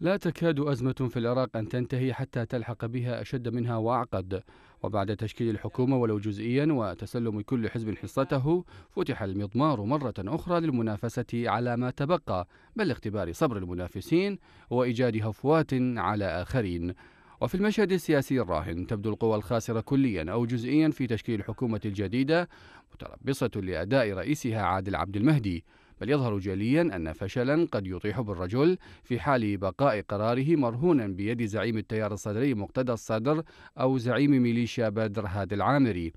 لا تكاد أزمة في العراق أن تنتهي حتى تلحق بها أشد منها وأعقد وبعد تشكيل الحكومة ولو جزئيا وتسلم كل حزب حصته فتح المضمار مرة أخرى للمنافسة على ما تبقى بل اختبار صبر المنافسين وإيجاد هفوات على آخرين وفي المشهد السياسي الراهن تبدو القوى الخاسرة كليا أو جزئيا في تشكيل الحكومة الجديدة متربصة لأداء رئيسها عادل عبد المهدي بل يظهر جليا أن فشلا قد يطيح بالرجل في حال بقاء قراره مرهونا بيد زعيم التيار الصدري مقتدى الصدر أو زعيم ميليشيا بدر هاد العامري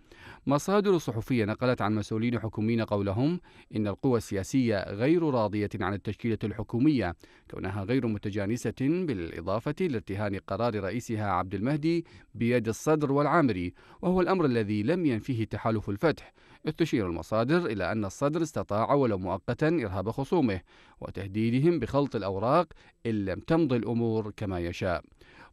مصادر صحفية نقلت عن مسؤولين حكوميين قولهم إن القوى السياسية غير راضية عن التشكيلة الحكومية كونها غير متجانسة بالإضافة لارتهان قرار رئيسها عبد المهدي بيد الصدر والعامري وهو الأمر الذي لم ينفيه تحالف الفتح إذ تشير المصادر إلى أن الصدر استطاع ولو مؤقتا إرهاب خصومه وتهديدهم بخلط الأوراق إن لم تمض الأمور كما يشاء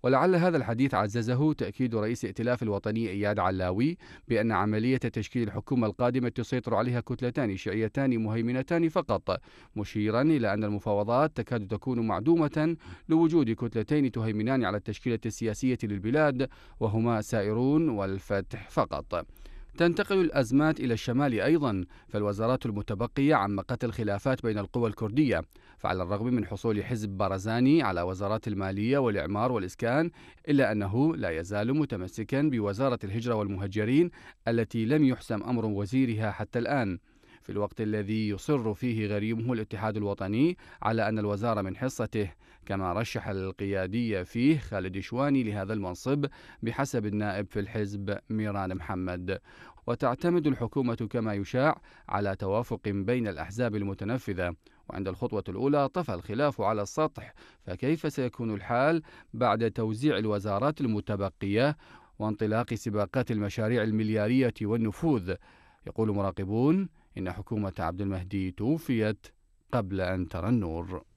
ولعل هذا الحديث عززه تأكيد رئيس ائتلاف الوطني إياد علاوي بأن عملية تشكيل الحكومة القادمة تسيطر عليها كتلتان شيعيتان مهيمنتان فقط مشيرا إلى أن المفاوضات تكاد تكون معدومة لوجود كتلتين تهيمنان على التشكيلة السياسية للبلاد وهما سائرون والفتح فقط تنتقل الأزمات إلى الشمال أيضا فالوزارات المتبقية عمقت الخلافات بين القوى الكردية فعلى الرغم من حصول حزب بارزاني على وزارات المالية والإعمار والإسكان إلا أنه لا يزال متمسكا بوزارة الهجرة والمهجرين التي لم يحسم أمر وزيرها حتى الآن في الوقت الذي يصر فيه غريمه الاتحاد الوطني على أن الوزارة من حصته كما رشح القيادية فيه خالد شواني لهذا المنصب بحسب النائب في الحزب ميران محمد وتعتمد الحكومة كما يشاع على توافق بين الأحزاب المتنفذة وعند الخطوة الأولى طفى الخلاف على السطح فكيف سيكون الحال بعد توزيع الوزارات المتبقية وانطلاق سباقات المشاريع المليارية والنفوذ يقول مراقبون إن حكومة عبد المهدي توفيت قبل أن ترى النور